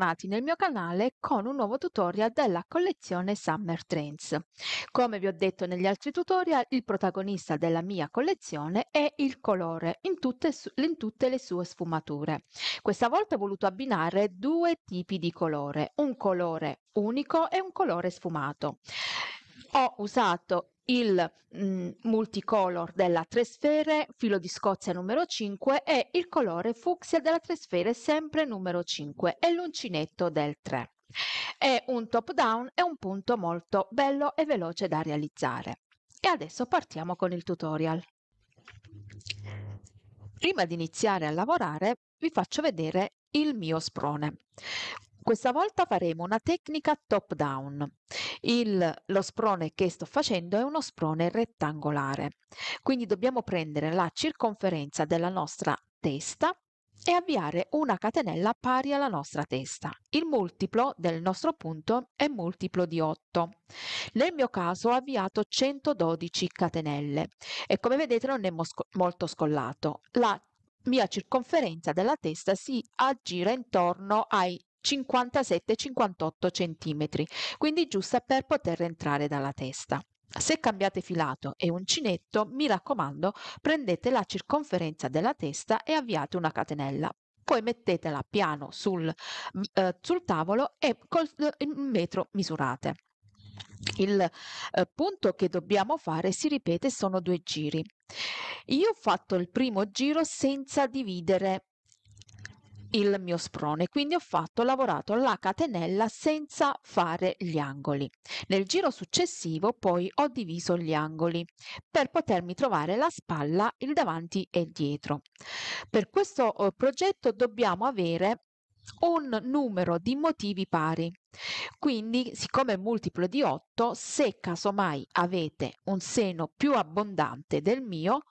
bentornati nel mio canale con un nuovo tutorial della collezione Summer Trends. Come vi ho detto negli altri tutorial, il protagonista della mia collezione è il colore in tutte, in tutte le sue sfumature. Questa volta ho voluto abbinare due tipi di colore, un colore unico e un colore sfumato ho usato il mh, mm, multicolor della tre sfere, filo di Scozia numero 5 e il colore fucsia della tre sfere sempre numero 5 e l'uncinetto del 3. È un top down e un punto molto bello e veloce da realizzare. E adesso partiamo con il tutorial. Prima di iniziare a lavorare vi faccio vedere il mio sprone. Questa volta faremo una tecnica top down. Il, lo sprone che sto facendo è uno sprone rettangolare, quindi dobbiamo prendere la circonferenza della nostra testa e avviare una catenella pari alla nostra testa. Il multiplo del nostro punto è multiplo di 8. Nel mio caso ho avviato 112 catenelle e come vedete non è molto scollato. La mia circonferenza della testa si aggira intorno ai 57-58 cm, quindi giusta per poter entrare dalla testa. Se cambiate filato e uncinetto, mi raccomando, prendete la circonferenza della testa e avviate una catenella. Poi mettetela piano sul, mm, eh, sul tavolo e col eh, metro misurate. Il eh, punto che dobbiamo fare si ripete sono due giri. Io ho fatto il primo giro senza dividere il mio sprone, quindi ho fatto, ho lavorato la catenella senza fare gli angoli. Nel giro successivo poi ho diviso gli angoli per potermi trovare la spalla, il davanti e il dietro. Per questo eh, progetto dobbiamo avere un numero di motivi pari. Quindi, siccome è multiplo di 8, se casomai avete un seno più abbondante del mio,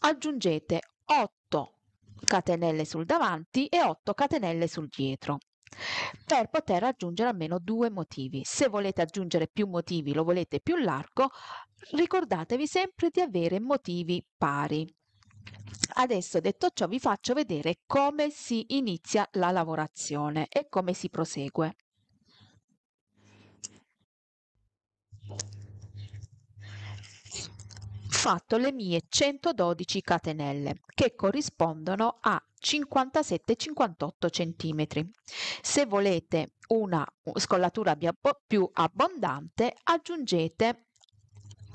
aggiungete 8 catenelle sul davanti e 8 catenelle sul dietro per poter aggiungere almeno due motivi. Se volete aggiungere più motivi, lo volete più largo, ricordatevi sempre di avere motivi pari. Adesso detto ciò vi faccio vedere come si inizia la lavorazione e come si prosegue. fatto le mie 112 catenelle che corrispondono a 57-58 cm. Se volete una scollatura più abbondante aggiungete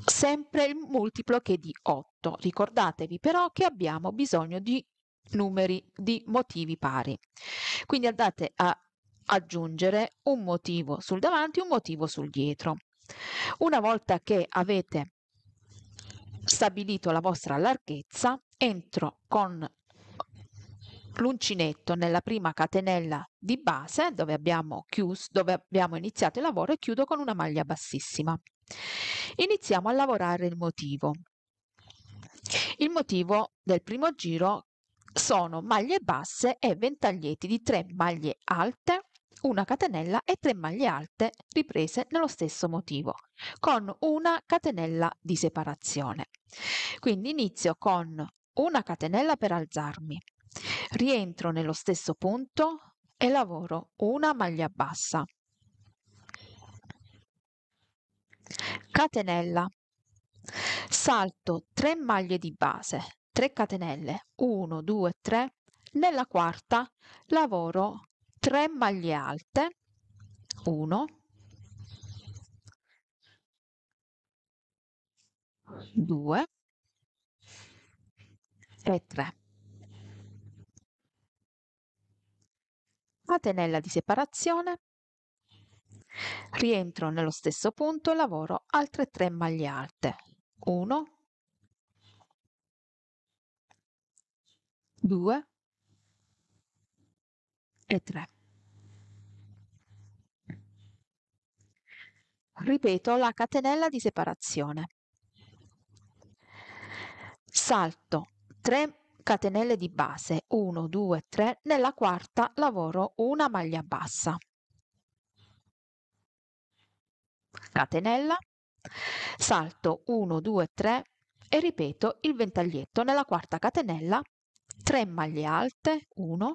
sempre il multiplo che è di 8. Ricordatevi però che abbiamo bisogno di numeri di motivi pari. Quindi andate a aggiungere un motivo sul davanti e un motivo sul dietro. Una volta che avete stabilito la vostra larghezza, entro con l'uncinetto nella prima catenella di base dove abbiamo, chiuso, dove abbiamo iniziato il lavoro e chiudo con una maglia bassissima. Iniziamo a lavorare il motivo. Il motivo del primo giro sono maglie basse e ventaglietti di 3 maglie alte una catenella e tre maglie alte riprese nello stesso motivo, con una catenella di separazione. Quindi inizio con una catenella per alzarmi, rientro nello stesso punto e lavoro una maglia bassa. Catenella. Salto 3 maglie di base, 3 catenelle, 1, 2, 3. Nella quarta lavoro 3 maglie alte 1 2 e 3 catenella di separazione rientro nello stesso punto e lavoro altre 3 maglie alte 1 2 e 3 ripeto la catenella di separazione. Salto 3 catenelle di base 1, 2, 3, nella quarta lavoro una maglia bassa. Catenella, salto 1, 2, 3 e ripeto il ventaglietto nella quarta catenella, 3 maglie alte, 1,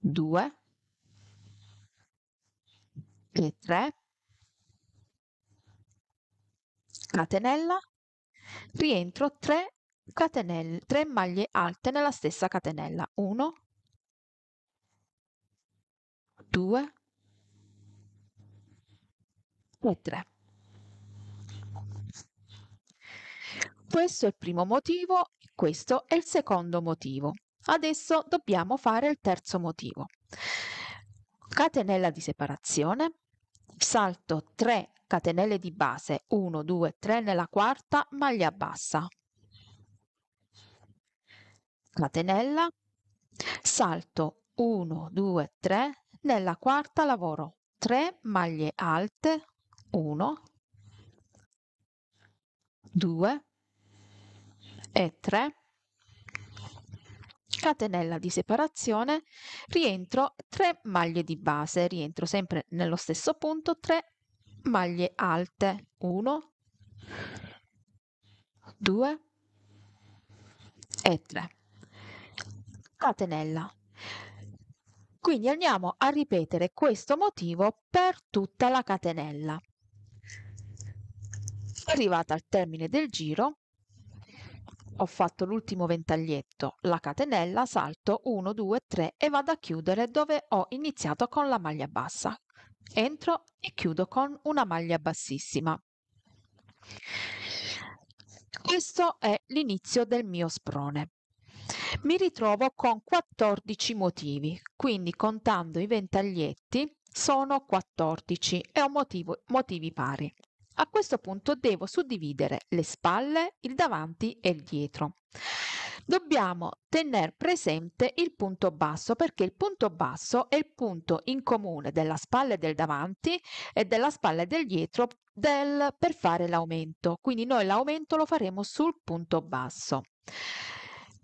2, 3 e 3, catenella, rientro 3, catenelle, 3 maglie alte nella stessa catenella, 1, 2 e 3. Questo è il primo motivo, questo è il secondo motivo. Adesso dobbiamo fare il terzo motivo. Catenella di separazione, salto 3 catenelle di base 1 2 3 nella quarta maglia bassa catenella salto 1 2 3 nella quarta lavoro 3 maglie alte 1 2 e 3 catenella di separazione, rientro 3 maglie di base, rientro sempre nello stesso punto 3 maglie alte, 1, 2 e 3. Catenella. Quindi andiamo a ripetere questo motivo per tutta la catenella. Arrivata al termine del giro, ho fatto l'ultimo ventaglietto, la catenella, salto 1, 2, 3 e vado a chiudere dove ho iniziato con la maglia bassa. Entro e chiudo con una maglia bassissima. Questo è l'inizio del mio sprone. Mi ritrovo con 14 motivi, quindi contando i ventaglietti sono 14 e ho motivo, motivi pari. A questo punto devo suddividere le spalle, il davanti e il dietro. Dobbiamo tenere presente il punto basso perché il punto basso è il punto in comune della spalla e del davanti e della spalla e del dietro del, per fare l'aumento. Quindi noi l'aumento lo faremo sul punto basso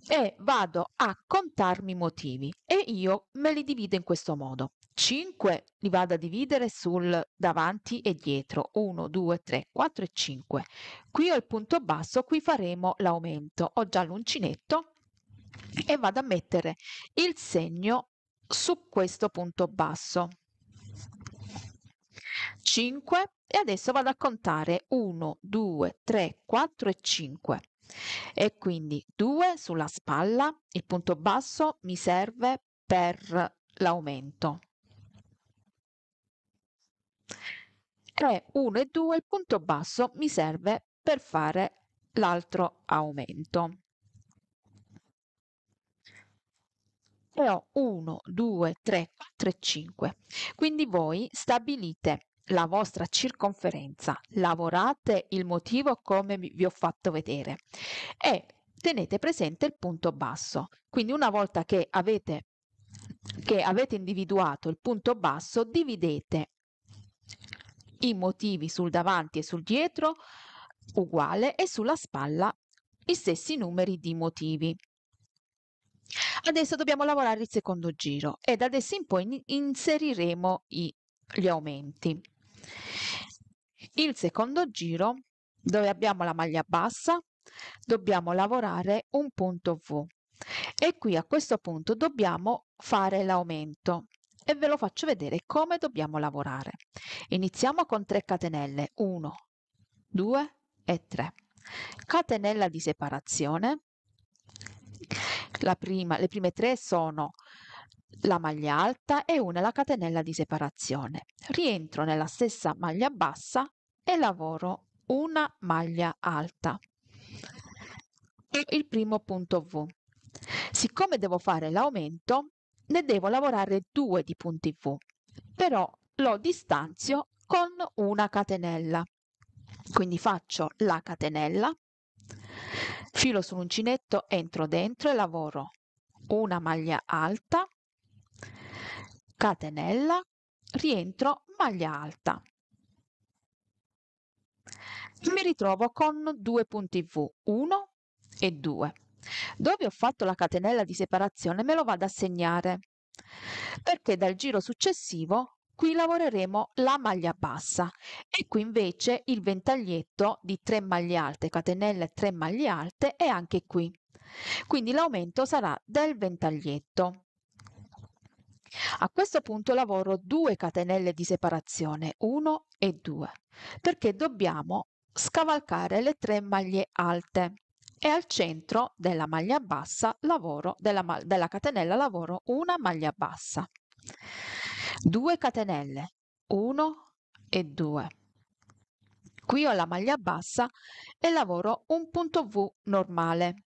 e vado a contarmi i motivi e io me li divido in questo modo. 5 li vado a dividere sul davanti e dietro, 1, 2, 3, 4 e 5. Qui ho il punto basso, qui faremo l'aumento. Ho già l'uncinetto e vado a mettere il segno su questo punto basso. 5 e adesso vado a contare 1, 2, 3, 4 e 5 e quindi 2 sulla spalla, il punto basso mi serve per l'aumento. 3, 1 e 2, il punto basso mi serve per fare l'altro aumento. E ho 1, 2, 3, 4 e 5. Quindi voi stabilite la vostra circonferenza, lavorate il motivo come vi ho fatto vedere e tenete presente il punto basso. Quindi una volta che avete, che avete individuato il punto basso, dividete i motivi sul davanti e sul dietro uguale e sulla spalla gli stessi numeri di motivi. Adesso dobbiamo lavorare il secondo giro e da adesso in poi inseriremo i, gli aumenti. Il secondo giro dove abbiamo la maglia bassa dobbiamo lavorare un punto V e qui a questo punto dobbiamo fare l'aumento e ve lo faccio vedere come dobbiamo lavorare. Iniziamo con 3 catenelle, 1, 2 e 3. Catenella di separazione, prima, le prime tre sono la maglia alta e una la catenella di separazione. Rientro nella stessa maglia bassa e lavoro una maglia alta. Il primo punto V. Siccome devo fare l'aumento, ne devo lavorare due di punti V, però lo distanzio con una catenella. Quindi faccio la catenella, filo sull'uncinetto, entro dentro e lavoro una maglia alta, catenella, rientro, maglia alta. Mi ritrovo con due punti V, 1 e 2. Dove ho fatto la catenella di separazione me lo vado a segnare, perché dal giro successivo qui lavoreremo la maglia bassa e qui invece il ventaglietto di 3 maglie alte, catenella 3 maglie alte è anche qui. Quindi l'aumento sarà del ventaglietto. A questo punto lavoro 2 catenelle di separazione, 1 e 2, perché dobbiamo scavalcare le tre maglie alte e al centro della maglia bassa lavoro, della, della catenella lavoro una maglia bassa. 2 catenelle, 1 e 2. Qui ho la maglia bassa e lavoro un punto V normale.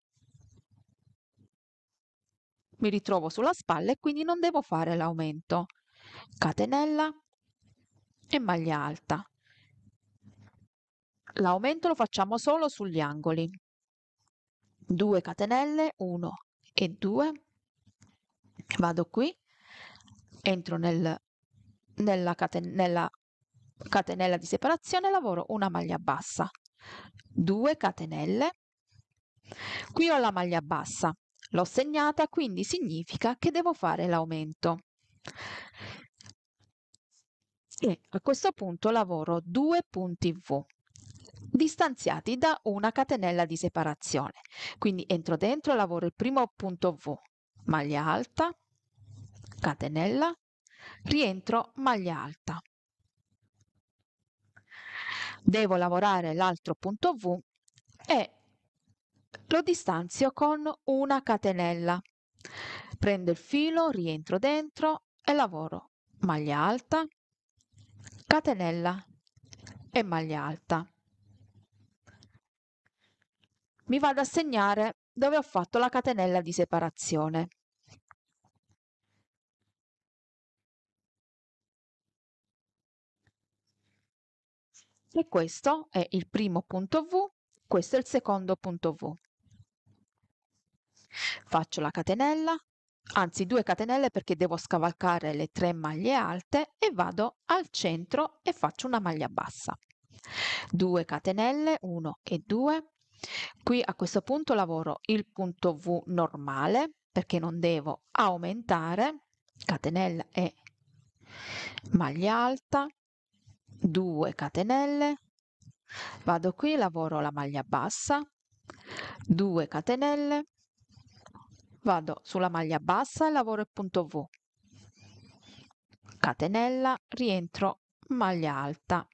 Mi ritrovo sulla spalla e quindi non devo fare l'aumento. Catenella e maglia alta. L'aumento lo facciamo solo sugli angoli. 2 catenelle 1 e 2 vado qui entro nel, nella, caten nella catenella di separazione lavoro una maglia bassa 2 catenelle qui ho la maglia bassa l'ho segnata quindi significa che devo fare l'aumento e a questo punto lavoro 2 punti V distanziati da una catenella di separazione. Quindi entro dentro, lavoro il primo punto V, maglia alta, catenella, rientro, maglia alta. Devo lavorare l'altro punto V e lo distanzio con una catenella. Prendo il filo, rientro dentro e lavoro maglia alta, catenella e maglia alta mi vado a segnare dove ho fatto la catenella di separazione. E questo è il primo punto V, questo è il secondo punto V. Faccio la catenella, anzi due catenelle perché devo scavalcare le tre maglie alte e vado al centro e faccio una maglia bassa. 2 catenelle, 1 e 2, Qui a questo punto lavoro il punto V normale perché non devo aumentare, catenella e maglia alta, 2 catenelle, vado qui, lavoro la maglia bassa, 2 catenelle, vado sulla maglia bassa e lavoro il punto V, catenella, rientro maglia alta,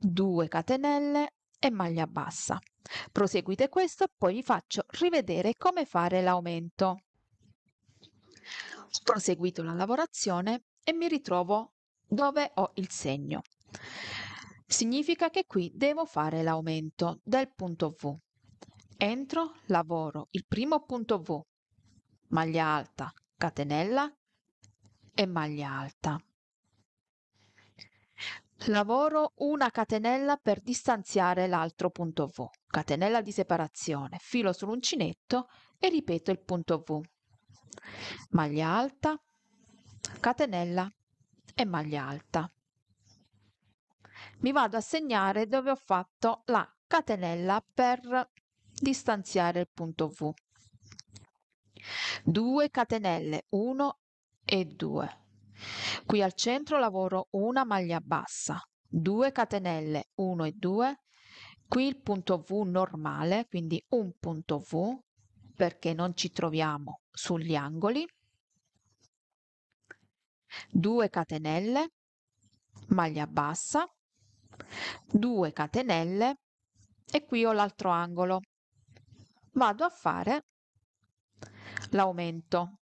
2 catenelle, e maglia bassa. Proseguite questo, poi vi faccio rivedere come fare l'aumento. Ho proseguito la lavorazione e mi ritrovo dove ho il segno. Significa che qui devo fare l'aumento del punto V. Entro, lavoro il primo punto V, maglia alta, catenella e maglia alta. Lavoro una catenella per distanziare l'altro punto V, catenella di separazione, filo sull'uncinetto e ripeto il punto V. Maglia alta, catenella e maglia alta. Mi vado a segnare dove ho fatto la catenella per distanziare il punto V. 2 catenelle 1 e 2 Qui al centro lavoro una maglia bassa, 2 catenelle 1 e 2, qui il punto V normale, quindi un punto V, perché non ci troviamo sugli angoli, 2 catenelle, maglia bassa, 2 catenelle e qui ho l'altro angolo. Vado a fare l'aumento.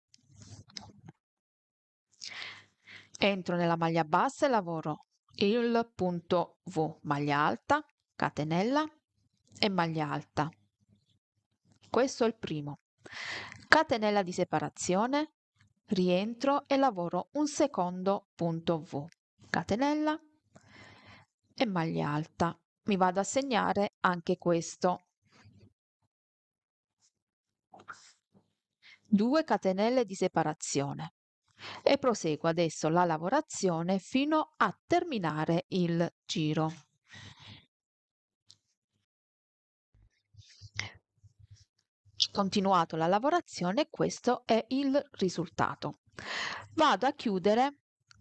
Entro nella maglia bassa e lavoro il punto V, maglia alta, catenella e maglia alta. Questo è il primo. Catenella di separazione, rientro e lavoro un secondo punto V, catenella e maglia alta. Mi vado a segnare anche questo. 2 catenelle di separazione, e proseguo adesso la lavorazione fino a terminare il giro. Continuato la lavorazione, questo è il risultato. Vado a chiudere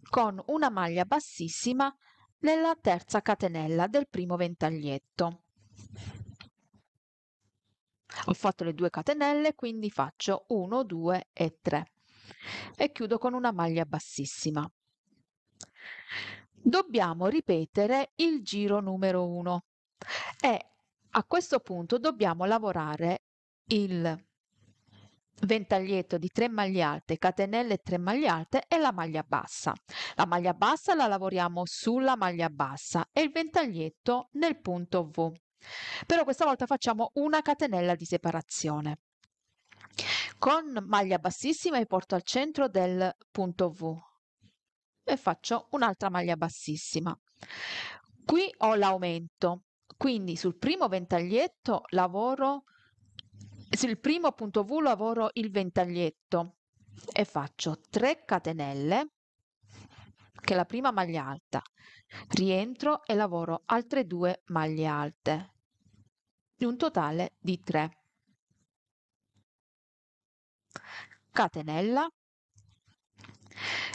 con una maglia bassissima nella terza catenella del primo ventaglietto. Ho fatto le due catenelle, quindi faccio 1, 2 e 3 e chiudo con una maglia bassissima. Dobbiamo ripetere il giro numero 1 e a questo punto dobbiamo lavorare il ventaglietto di 3 maglie alte, catenelle 3 maglie alte e la maglia bassa. La maglia bassa la lavoriamo sulla maglia bassa e il ventaglietto nel punto V. Però questa volta facciamo una catenella di separazione con maglia bassissima e porto al centro del punto V e faccio un'altra maglia bassissima. Qui ho l'aumento, quindi sul primo ventaglietto lavoro, sul primo punto V lavoro il ventaglietto e faccio 3 catenelle, che è la prima maglia alta, rientro e lavoro altre due maglie alte, un totale di 3 catenella,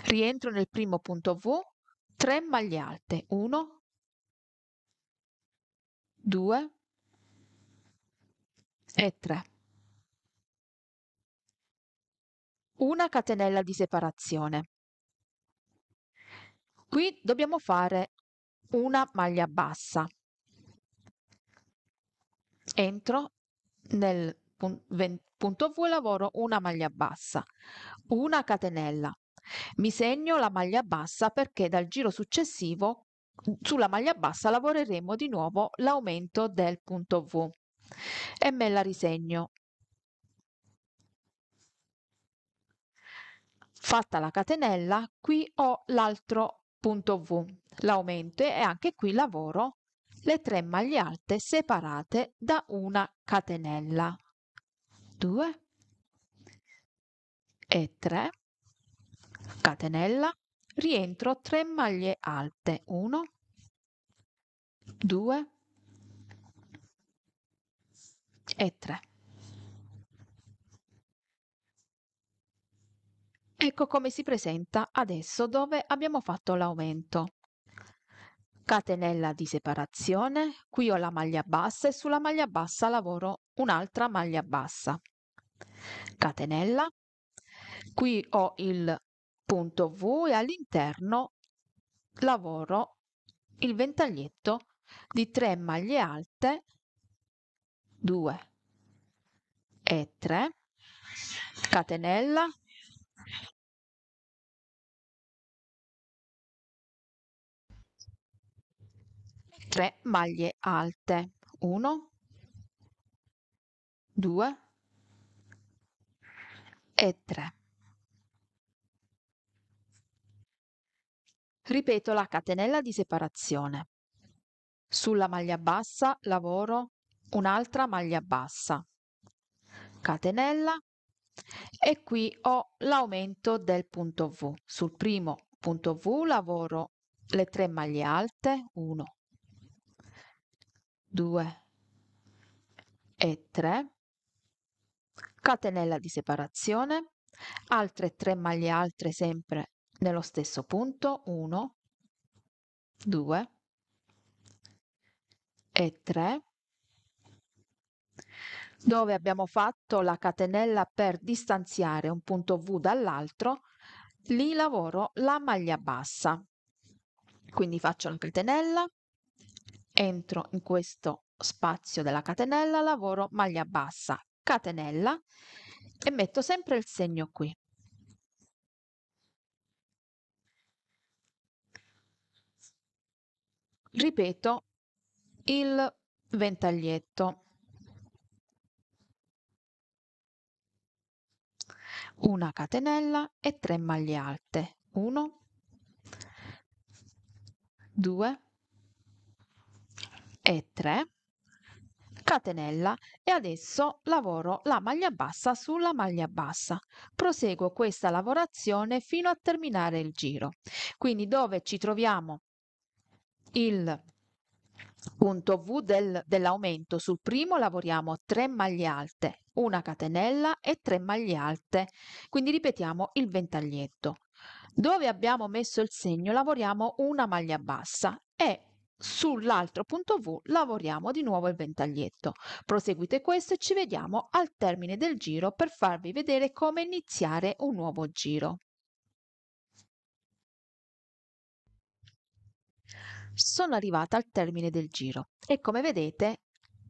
rientro nel primo punto V, 3 maglie alte, 1, 2 e 3. Una catenella di separazione. Qui dobbiamo fare una maglia bassa. Entro nel, Punto V lavoro una maglia bassa, una catenella. Mi segno la maglia bassa perché dal giro successivo sulla maglia bassa lavoreremo di nuovo l'aumento del punto V e me la risegno. Fatta la catenella, qui ho l'altro punto V, l'aumento e anche qui lavoro le tre maglie alte separate da una catenella. 2 e 3 catenella rientro 3 maglie alte 1 2 e 3 ecco come si presenta adesso dove abbiamo fatto l'aumento catenella di separazione qui ho la maglia bassa e sulla maglia bassa lavoro un'altra maglia bassa catenella. Qui ho il punto V e all'interno lavoro il ventaglietto di 3 maglie alte, 2 e 3, catenella, maglie alte 1 2 e 3. Ripeto la catenella di separazione. Sulla maglia bassa lavoro un'altra maglia bassa, catenella e qui ho l'aumento del punto V. Sul primo punto V lavoro le tre maglie alte, 1, 2 e 3 catenella di separazione, altre 3 maglie alte sempre nello stesso punto, 1, 2 e 3, dove abbiamo fatto la catenella per distanziare un punto V dall'altro, lì lavoro la maglia bassa. Quindi faccio la catenella, entro in questo spazio della catenella, lavoro maglia bassa catenella e metto sempre il segno qui. Ripeto il ventaglietto. una catenella e 3 maglie alte 1 2 e 3 catenella e adesso lavoro la maglia bassa sulla maglia bassa proseguo questa lavorazione fino a terminare il giro quindi dove ci troviamo il punto V del, dell'aumento sul primo lavoriamo 3 maglie alte una catenella e 3 maglie alte quindi ripetiamo il ventaglietto dove abbiamo messo il segno lavoriamo una maglia bassa e Sull'altro punto V lavoriamo di nuovo il ventaglietto. Proseguite questo e ci vediamo al termine del giro per farvi vedere come iniziare un nuovo giro. Sono arrivata al termine del giro e come vedete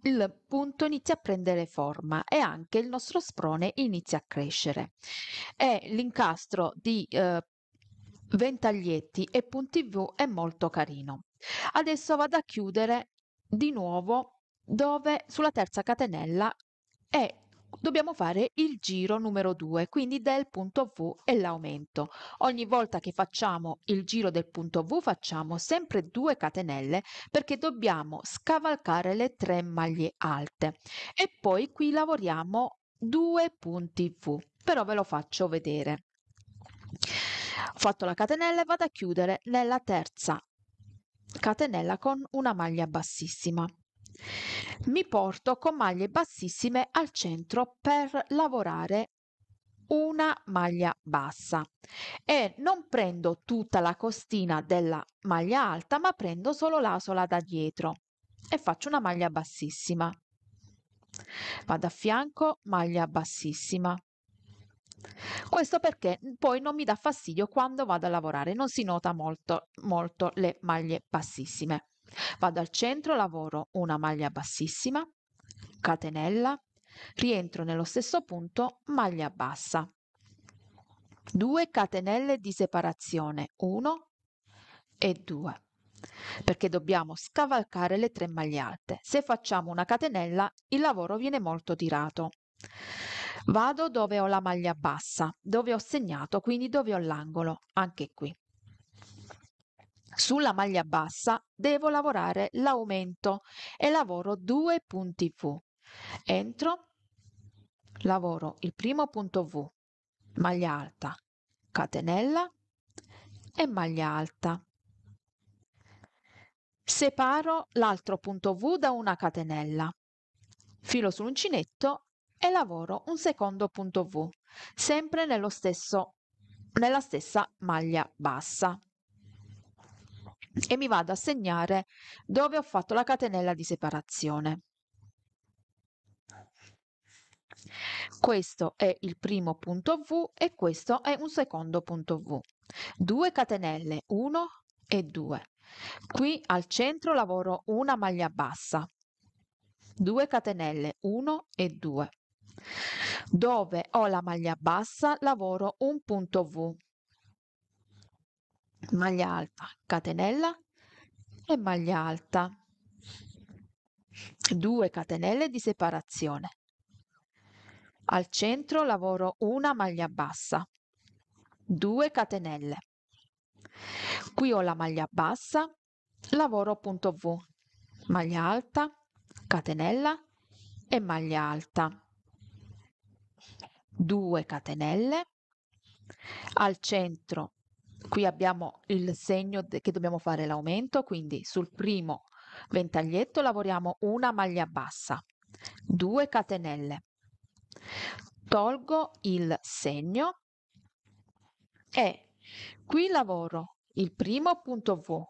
il punto inizia a prendere forma e anche il nostro sprone inizia a crescere. È l'incastro di eh, ventaglietti e punti V è molto carino. Adesso vado a chiudere di nuovo dove sulla terza catenella e dobbiamo fare il giro numero 2, quindi del punto V e l'aumento. Ogni volta che facciamo il giro del punto V facciamo sempre 2 catenelle perché dobbiamo scavalcare le tre maglie alte e poi qui lavoriamo due punti V, però ve lo faccio vedere. Ho fatto la catenella e vado a chiudere nella terza catenella con una maglia bassissima. Mi porto con maglie bassissime al centro per lavorare una maglia bassa e non prendo tutta la costina della maglia alta ma prendo solo la sola da dietro e faccio una maglia bassissima vado a fianco maglia bassissima questo perché poi non mi dà fastidio quando vado a lavorare, non si nota molto, molto le maglie bassissime. Vado al centro, lavoro una maglia bassissima, catenella, rientro nello stesso punto, maglia bassa. 2 catenelle di separazione, 1 e 2 perché dobbiamo scavalcare le tre maglie alte. Se facciamo una catenella il lavoro viene molto tirato. Vado dove ho la maglia bassa, dove ho segnato, quindi dove ho l'angolo, anche qui. Sulla maglia bassa devo lavorare l'aumento e lavoro due punti V. Entro, lavoro il primo punto V, maglia alta, catenella e maglia alta. Separo l'altro punto V da una catenella, filo sull'uncinetto e lavoro un secondo punto V, sempre nello stesso, nella stessa maglia bassa e mi vado a segnare dove ho fatto la catenella di separazione. Questo è il primo punto V e questo è un secondo punto V. Due catenelle, 1 e 2. Qui al centro lavoro una maglia bassa. 2 catenelle, 1 e 2. Dove ho la maglia bassa lavoro un punto V, maglia alta, catenella e maglia alta. 2 catenelle di separazione. Al centro lavoro una maglia bassa, 2 catenelle. Qui ho la maglia bassa, lavoro punto V, maglia alta, catenella e maglia alta. 2 catenelle, al centro qui abbiamo il segno che dobbiamo fare l'aumento, quindi sul primo ventaglietto lavoriamo una maglia bassa, 2 catenelle, tolgo il segno e qui lavoro il primo punto V,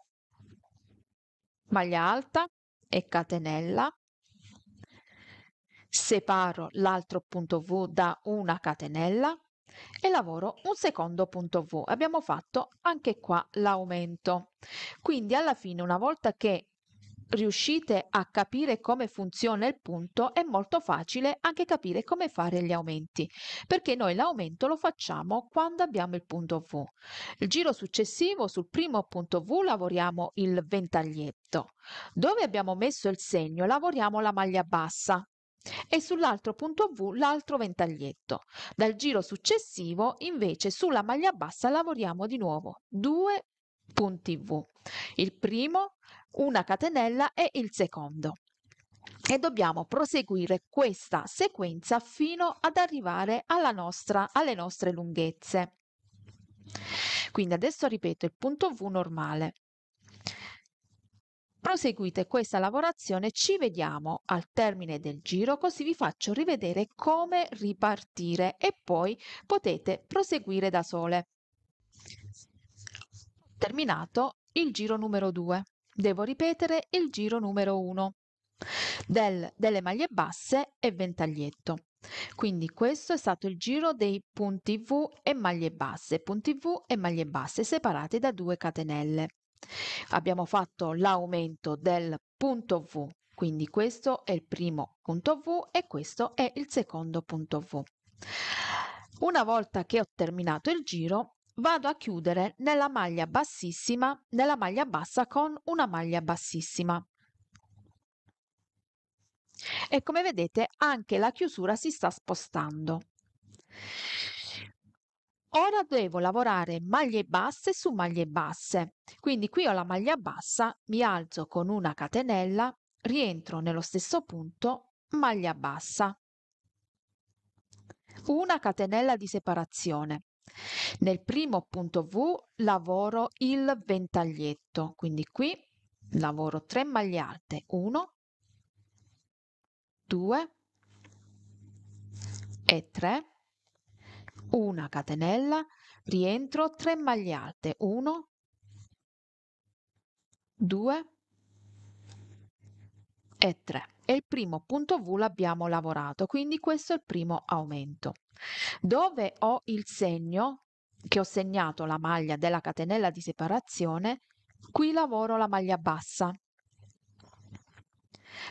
maglia alta e catenella, separo l'altro punto V da una catenella e lavoro un secondo punto V. Abbiamo fatto anche qua l'aumento. Quindi alla fine una volta che riuscite a capire come funziona il punto è molto facile anche capire come fare gli aumenti perché noi l'aumento lo facciamo quando abbiamo il punto V il giro successivo sul primo punto V lavoriamo il ventaglietto dove abbiamo messo il segno lavoriamo la maglia bassa e sull'altro punto V l'altro ventaglietto. Dal giro successivo invece sulla maglia bassa lavoriamo di nuovo due punti V. Il primo, una catenella e il secondo. E dobbiamo proseguire questa sequenza fino ad arrivare nostra, alle nostre lunghezze. Quindi adesso ripeto il punto V normale. Proseguite questa lavorazione, ci vediamo al termine del giro così vi faccio rivedere come ripartire e poi potete proseguire da sole. Terminato il giro numero 2, devo ripetere il giro numero 1 del, delle maglie basse e ventaglietto. Quindi questo è stato il giro dei punti V e maglie basse, punti V e maglie basse separate da due catenelle. Abbiamo fatto l'aumento del punto V, quindi questo è il primo punto V e questo è il secondo punto V. Una volta che ho terminato il giro, vado a chiudere nella maglia bassissima, nella maglia bassa con una maglia bassissima. E come vedete anche la chiusura si sta spostando. Ora devo lavorare maglie basse su maglie basse. Quindi qui ho la maglia bassa, mi alzo con una catenella, rientro nello stesso punto, maglia bassa. Una catenella di separazione. Nel primo punto V lavoro il ventaglietto, quindi qui lavoro 3 maglie alte, 1, 2 e 3 una catenella, rientro 3 maglie alte, 1, 2 e 3. E il primo punto V l'abbiamo lavorato, quindi questo è il primo aumento. Dove ho il segno che ho segnato la maglia della catenella di separazione, qui lavoro la maglia bassa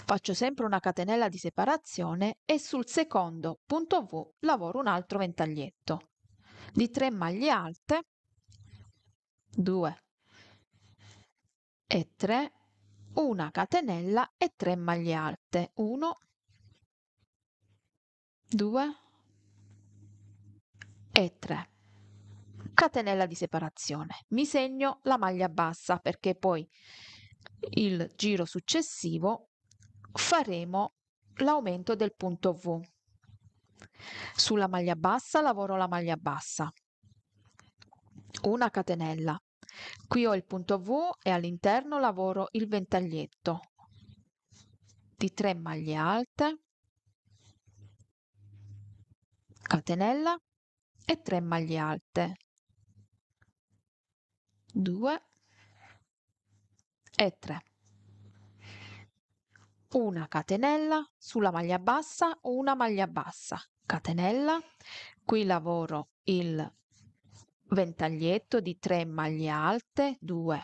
Faccio sempre una catenella di separazione e sul secondo punto V lavoro un altro ventaglietto di 3 maglie alte, 2 e 3, una catenella e 3 maglie alte, 1, 2 e 3 catenella di separazione. Mi segno la maglia bassa perché poi il giro successivo faremo l'aumento del punto V. Sulla maglia bassa lavoro la maglia bassa. Una catenella. Qui ho il punto V e all'interno lavoro il ventaglietto di 3 maglie alte, catenella e 3 maglie alte. 2 e 3 una catenella sulla maglia bassa una maglia bassa catenella qui lavoro il ventaglietto di 3 maglie alte 2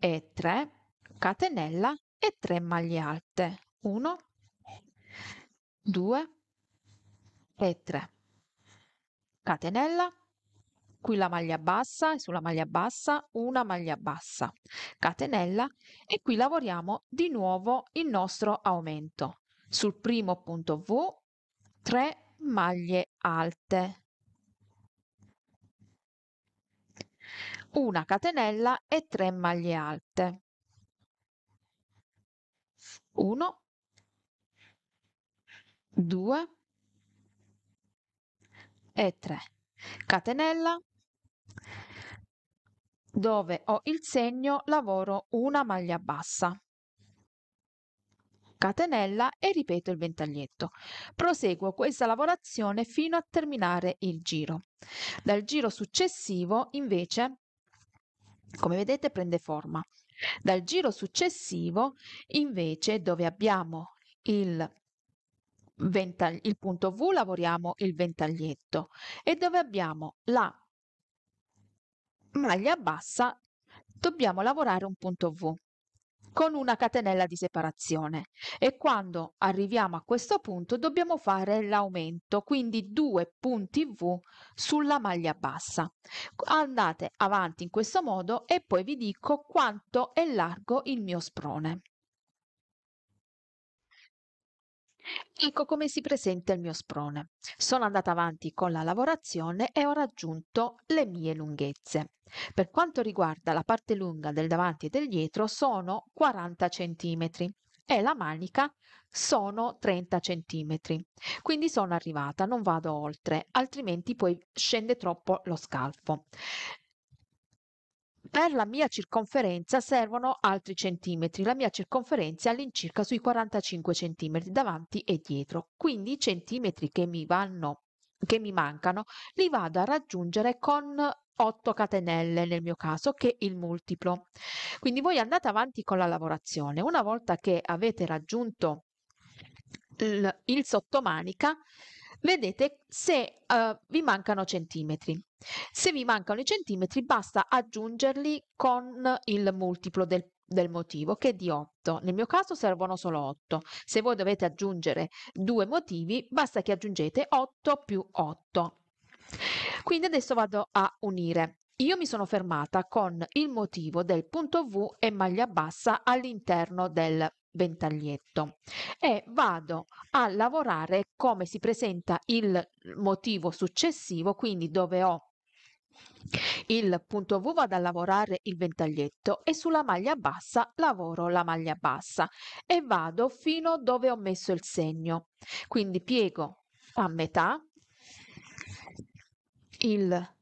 e 3 catenella e 3 maglie alte 1 2 e 3 catenella qui la maglia bassa e sulla maglia bassa una maglia bassa, catenella e qui lavoriamo di nuovo il nostro aumento. Sul primo punto V 3 maglie alte. Una catenella e 3 maglie alte. 1 2 e 3 catenella dove ho il segno lavoro una maglia bassa catenella e ripeto il ventaglietto. Proseguo questa lavorazione fino a terminare il giro. Dal giro successivo invece, come vedete, prende forma. Dal giro successivo invece dove abbiamo il, il punto V lavoriamo il ventaglietto e dove abbiamo la maglia bassa dobbiamo lavorare un punto V con una catenella di separazione e quando arriviamo a questo punto dobbiamo fare l'aumento quindi due punti V sulla maglia bassa andate avanti in questo modo e poi vi dico quanto è largo il mio sprone Ecco come si presenta il mio sprone. Sono andata avanti con la lavorazione e ho raggiunto le mie lunghezze. Per quanto riguarda la parte lunga del davanti e del dietro sono 40 cm e la manica sono 30 cm. Quindi sono arrivata, non vado oltre, altrimenti poi scende troppo lo scalfo per la mia circonferenza servono altri centimetri, la mia circonferenza è all'incirca sui 45 centimetri davanti e dietro, quindi i centimetri che mi vanno che mi mancano li vado a raggiungere con 8 catenelle nel mio caso che è il multiplo. Quindi voi andate avanti con la lavorazione, una volta che avete raggiunto il, il sottomanica vedete se uh, vi mancano centimetri. Se vi mancano i centimetri basta aggiungerli con il multiplo del, del motivo che è di 8. Nel mio caso servono solo 8. Se voi dovete aggiungere due motivi basta che aggiungete 8 più 8. Quindi adesso vado a unire. Io mi sono fermata con il motivo del punto V e maglia bassa all'interno del ventaglietto e vado a lavorare come si presenta il motivo successivo, quindi dove ho il punto V vado a lavorare il ventaglietto e sulla maglia bassa lavoro la maglia bassa e vado fino dove ho messo il segno. Quindi piego a metà il,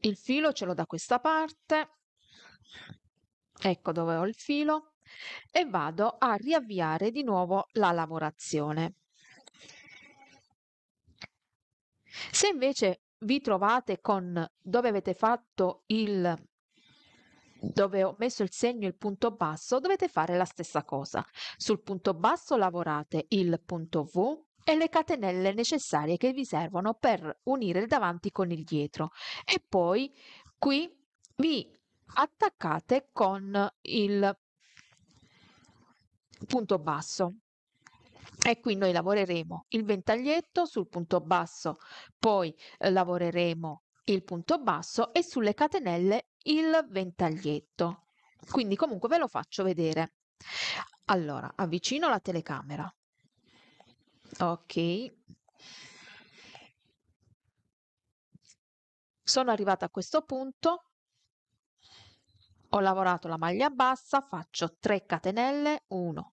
il filo, ce l'ho da questa parte, ecco dove ho il filo, e vado a riavviare di nuovo la lavorazione. Se invece vi trovate con dove avete fatto il dove ho messo il segno il punto basso dovete fare la stessa cosa sul punto basso lavorate il punto V e le catenelle necessarie che vi servono per unire il davanti con il dietro e poi qui vi attaccate con il punto basso e qui noi lavoreremo il ventaglietto sul punto basso poi eh, lavoreremo il punto basso e sulle catenelle il ventaglietto quindi comunque ve lo faccio vedere allora avvicino la telecamera ok sono arrivata a questo punto ho lavorato la maglia bassa, faccio 3 catenelle, 1,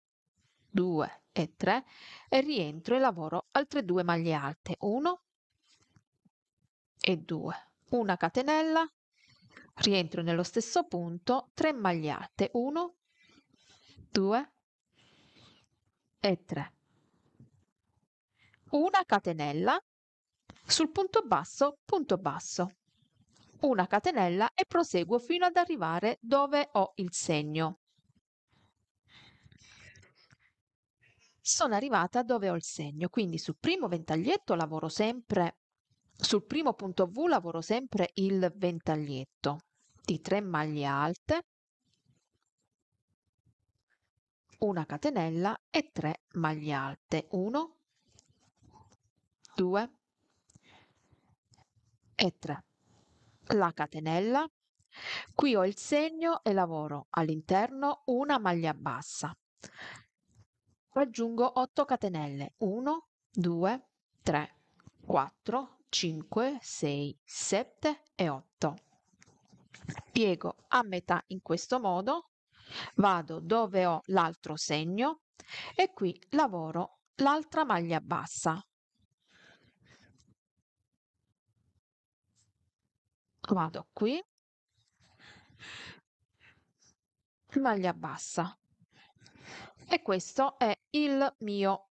2 e 3 e rientro e lavoro altre due maglie alte, 1 e 2, una catenella, rientro nello stesso punto, 3 maglie alte, 1, 2 e 3. Una catenella sul punto basso, punto basso, una catenella e proseguo fino ad arrivare dove ho il segno. Sono arrivata dove ho il segno, quindi sul primo ventaglietto lavoro sempre, sul primo punto V lavoro sempre il ventaglietto di 3 maglie alte, una catenella e 3 maglie alte, 1, 2 e 3 la catenella, qui ho il segno e lavoro all'interno una maglia bassa. Aggiungo 8 catenelle, 1, 2, 3, 4, 5, 6, 7 e 8. Piego a metà in questo modo, vado dove ho l'altro segno e qui lavoro l'altra maglia bassa vado qui, maglia bassa e questo è il mio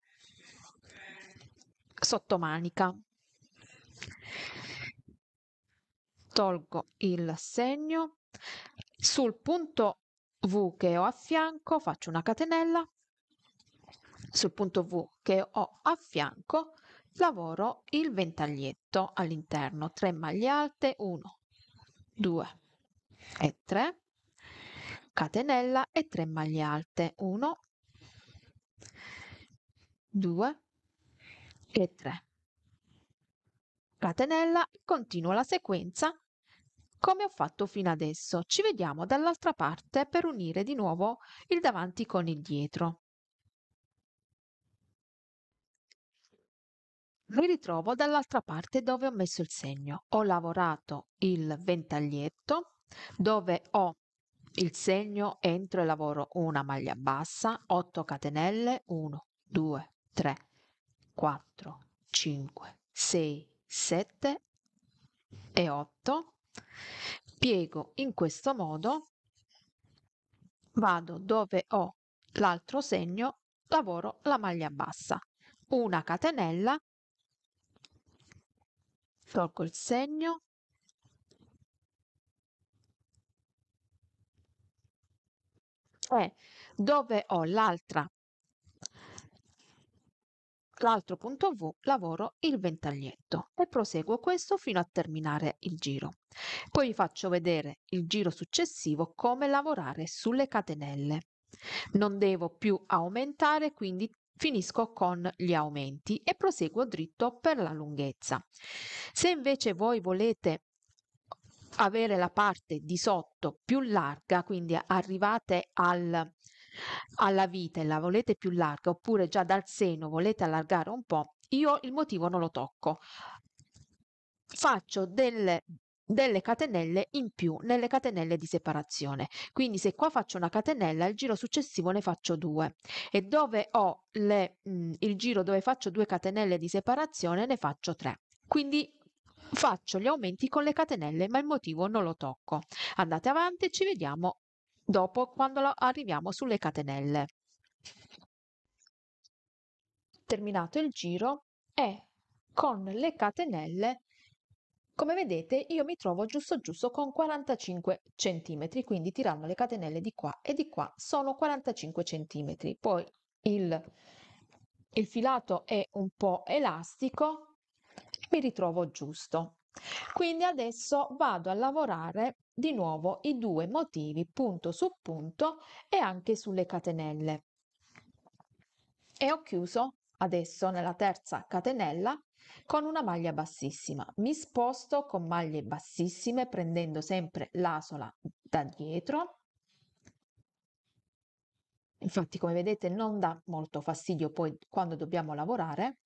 sottomanica. Tolgo il segno, sul punto V che ho a fianco faccio una catenella, sul punto V che ho a fianco lavoro il ventaglietto all'interno, 3 maglie alte, 1, 2 e 3 catenella e 3 maglie alte 1 2 e 3 catenella continuo la sequenza come ho fatto fino adesso ci vediamo dall'altra parte per unire di nuovo il davanti con il dietro mi ritrovo dall'altra parte dove ho messo il segno. Ho lavorato il ventaglietto dove ho il segno, entro e lavoro una maglia bassa, 8 catenelle, 1, 2, 3, 4, 5, 6, 7 e 8. Piego in questo modo, vado dove ho l'altro segno, lavoro la maglia bassa, una catenella tolgo il segno e eh, dove ho l'altra l'altro punto V lavoro il ventaglietto e proseguo questo fino a terminare il giro. Poi vi faccio vedere il giro successivo come lavorare sulle catenelle. Non devo più aumentare, quindi finisco con gli aumenti e proseguo dritto per la lunghezza. Se invece voi volete avere la parte di sotto più larga, quindi arrivate al, alla vite, la volete più larga, oppure già dal seno volete allargare un po', io il motivo non lo tocco. Faccio delle delle catenelle in più nelle catenelle di separazione. Quindi se qua faccio una catenella, il giro successivo ne faccio due e dove ho le, mh, mhmm, il giro dove faccio due catenelle di separazione ne faccio tre. Quindi faccio gli aumenti con le catenelle, ma il motivo non lo tocco. Andate avanti e ci vediamo dopo quando arriviamo sulle catenelle. Terminato il giro e con le catenelle come vedete io mi trovo giusto giusto con 45 cm, quindi tirando le catenelle di qua e di qua sono 45 cm. Poi il, il filato è un po' elastico, mi ritrovo giusto. Quindi adesso vado a lavorare di nuovo i due motivi punto su punto e anche sulle catenelle. E ho chiuso adesso nella terza catenella con una maglia bassissima. Mi sposto con maglie bassissime prendendo sempre l'asola da dietro. Infatti come vedete non dà molto fastidio poi quando dobbiamo lavorare.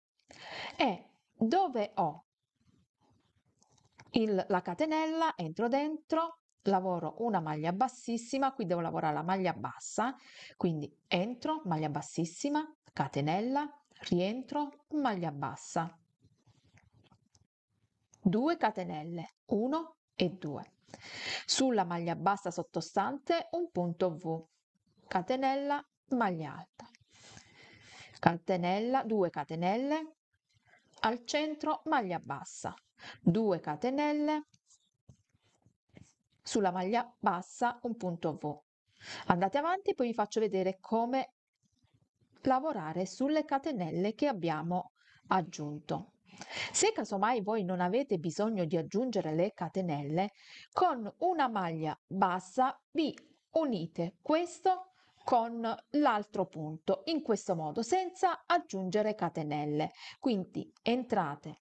E dove ho il, la catenella entro dentro lavoro una maglia bassissima, qui devo lavorare la maglia bassa, quindi entro, maglia bassissima, catenella, rientro, maglia bassa. 2 catenelle 1 e 2 sulla maglia bassa sottostante un punto V catenella maglia alta catenella 2 catenelle al centro maglia bassa 2 catenelle sulla maglia bassa un punto V andate avanti poi vi faccio vedere come lavorare sulle catenelle che abbiamo aggiunto se casomai voi non avete bisogno di aggiungere le catenelle, con una maglia bassa vi unite questo con l'altro punto in questo modo senza aggiungere catenelle quindi entrate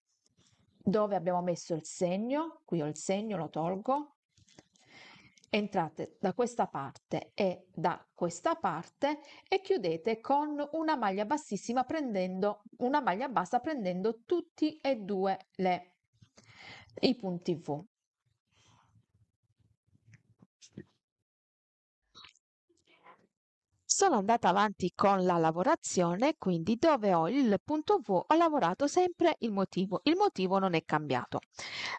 dove abbiamo messo il segno qui ho il segno lo tolgo entrate da questa parte e da questa parte e chiudete con una maglia bassissima prendendo una maglia bassa prendendo tutti e due le, i punti V. sono andata avanti con la lavorazione, quindi dove ho il punto V ho lavorato sempre il motivo, il motivo non è cambiato.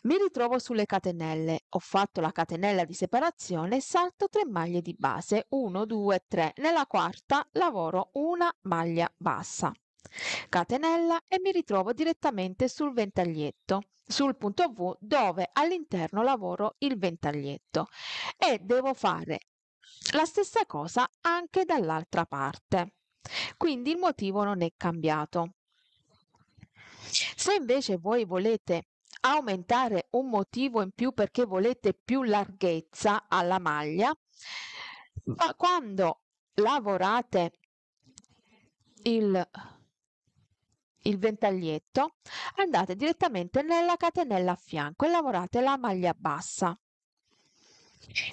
Mi ritrovo sulle catenelle, ho fatto la catenella di separazione, salto 3 maglie di base, 1, 2, 3, nella quarta lavoro una maglia bassa. Catenella e mi ritrovo direttamente sul ventaglietto, sul punto V dove all'interno lavoro il ventaglietto e devo fare la stessa cosa anche dall'altra parte. Quindi il motivo non è cambiato. Se invece voi volete aumentare un motivo in più perché volete più larghezza alla maglia, ma quando lavorate il, il ventaglietto, andate direttamente nella catenella a fianco e lavorate la maglia bassa.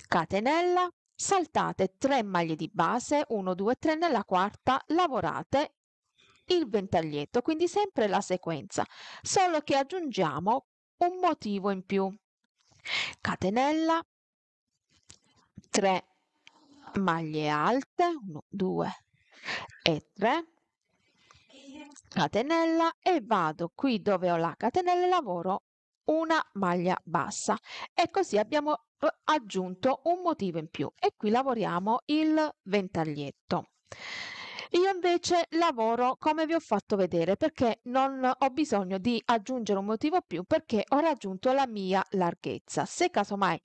Catenella, saltate 3 maglie di base 1 2 3 nella quarta lavorate il ventaglietto quindi sempre la sequenza solo che aggiungiamo un motivo in più catenella 3 maglie alte 1 2 e 3 catenella e vado qui dove ho la catenella lavoro una maglia bassa e così abbiamo eh, aggiunto un motivo in più e qui lavoriamo il ventaglietto. Io invece lavoro come vi ho fatto vedere perché non ho bisogno di aggiungere un motivo più perché ho raggiunto la mia larghezza. Se casomai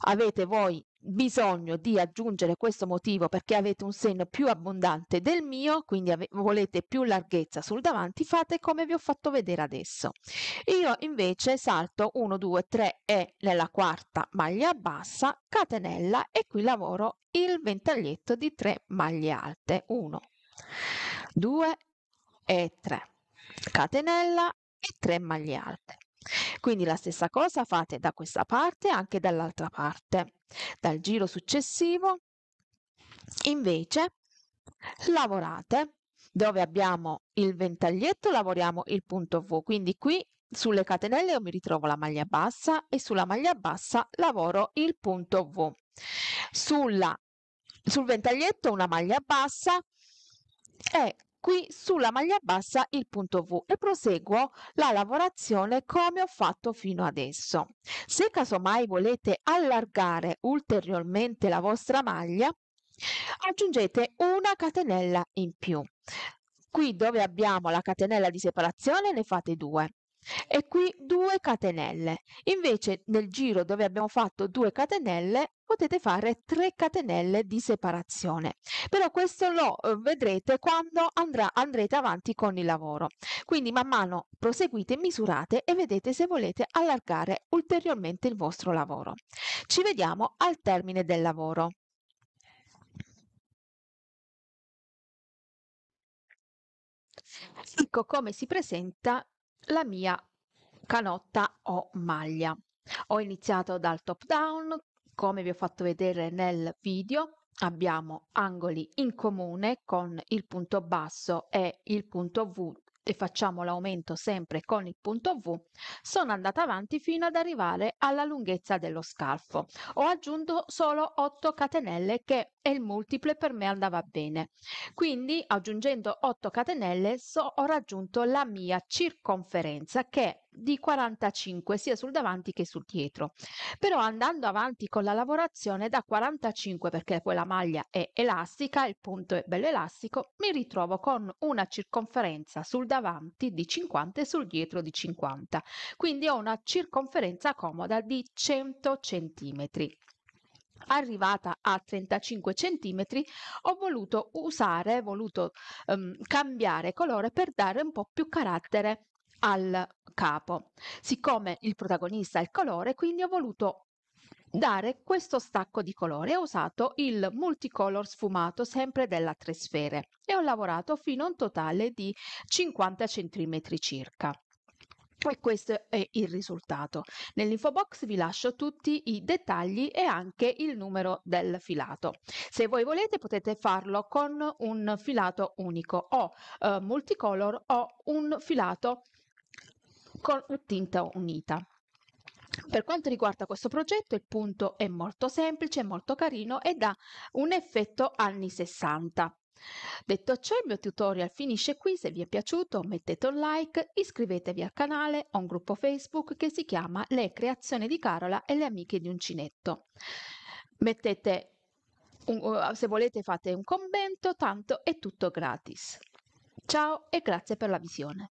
avete voi bisogno di aggiungere questo motivo perché avete un senno più abbondante del mio, quindi volete più larghezza sul davanti, fate come vi ho fatto vedere adesso. Io invece salto 1, 2, 3 e nella quarta maglia bassa, catenella e qui lavoro il ventaglietto di 3 maglie alte, 1, 2 e 3, catenella e 3 maglie alte. Quindi la stessa cosa fate da questa parte e anche dall'altra parte. Dal giro successivo invece lavorate dove abbiamo il ventaglietto lavoriamo il punto V, quindi qui sulle catenelle io mi ritrovo la maglia bassa e sulla maglia bassa lavoro il punto V. Sulla, sul ventaglietto una maglia bassa e qui sulla maglia bassa il punto V e proseguo la lavorazione come ho fatto fino adesso. Se casomai volete allargare ulteriormente la vostra maglia, aggiungete una catenella in più. Qui dove abbiamo la catenella di separazione ne fate due e qui 2 catenelle. Invece nel giro dove abbiamo fatto 2 catenelle potete fare 3 catenelle di separazione. Però questo lo eh, vedrete quando andrà, andrete avanti con il lavoro. Quindi man mano proseguite, misurate e vedete se volete allargare ulteriormente il vostro lavoro. Ci vediamo al termine del lavoro. Ecco come si presenta la mia canotta o maglia. Ho iniziato dal top down, come vi ho fatto vedere nel video, abbiamo angoli in comune con il punto basso e il punto V e facciamo l'aumento sempre con il punto V, sono andata avanti fino ad arrivare alla lunghezza dello scalfo. Ho aggiunto solo 8 catenelle che e il multiple per me andava bene. Quindi aggiungendo 8 catenelle so, ho raggiunto la mia circonferenza che è di 45 sia sul davanti che sul dietro. Però andando avanti con la lavorazione da 45 perché poi la maglia è elastica, il punto è bello elastico, mi ritrovo con una circonferenza sul davanti di 50 e sul dietro di 50. Quindi ho una circonferenza comoda di 100 centimetri arrivata a 35 cm ho voluto usare, voluto um, cambiare colore per dare un po' più carattere al capo. Siccome il protagonista è il colore, quindi ho voluto dare questo stacco di colore. Ho usato il multicolor sfumato sempre della tre sfere e ho lavorato fino a un totale di 50 cm circa. E questo è il risultato. Nell'info box vi lascio tutti i dettagli e anche il numero del filato. Se voi volete potete farlo con un filato unico o eh, multicolor o un filato con tinta unita. Per quanto riguarda questo progetto il punto è molto semplice, molto carino e dà un effetto anni 60. Detto ciò, il mio tutorial finisce qui, se vi è piaciuto mettete un like, iscrivetevi al canale, ho un gruppo Facebook che si chiama Le creazioni di Carola e le amiche di uncinetto. Mettete un, uh, se volete fate un commento, tanto è tutto gratis. Ciao e grazie per la visione.